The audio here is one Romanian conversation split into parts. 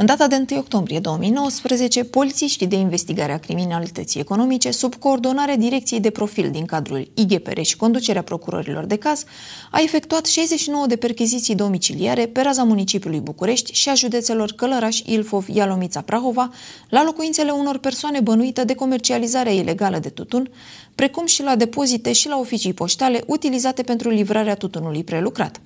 În data de 1 octombrie 2019, polițiștii de investigare a criminalității economice, sub coordonarea direcției de profil din cadrul IGPR și conducerea procurorilor de caz, a efectuat 69 de percheziții domiciliare pe raza municipiului București și a județelor Călăraș, Ilfov, Ialomița, Prahova, la locuințele unor persoane bănuite de comercializarea ilegală de tutun, precum și la depozite și la oficii poștale utilizate pentru livrarea tutunului prelucrat.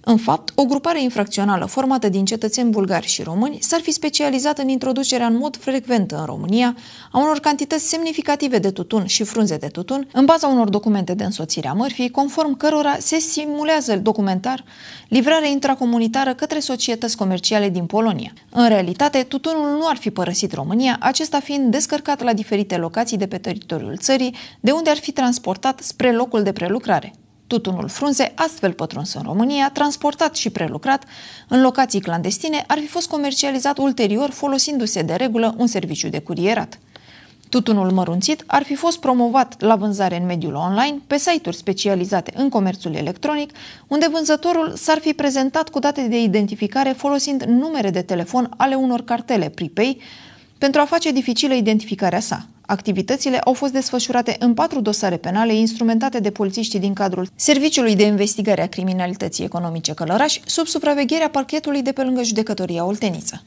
În fapt, o grupare infracțională formată din cetățeni bulgari și români s-ar fi specializat în introducerea în mod frecvent în România a unor cantități semnificative de tutun și frunze de tutun în baza unor documente de însoțire a mărfii, conform cărora se simulează documentar livrare intracomunitară către societăți comerciale din Polonia. În realitate, tutunul nu ar fi părăsit România, acesta fiind descărcat la diferite locații de pe teritoriul țării, de unde ar fi transportat spre locul de prelucrare. Tutunul frunze, astfel pătruns în România, transportat și prelucrat în locații clandestine, ar fi fost comercializat ulterior folosindu-se de regulă un serviciu de curierat. Tutunul mărunțit ar fi fost promovat la vânzare în mediul online pe site-uri specializate în comerțul electronic, unde vânzătorul s-ar fi prezentat cu date de identificare folosind numere de telefon ale unor cartele prepay pentru a face dificilă identificarea sa. Activitățile au fost desfășurate în patru dosare penale instrumentate de polițiștii din cadrul Serviciului de Investigare a Criminalității Economice Călăraș, sub supravegherea parchetului de pe lângă judecătoria Olteniță.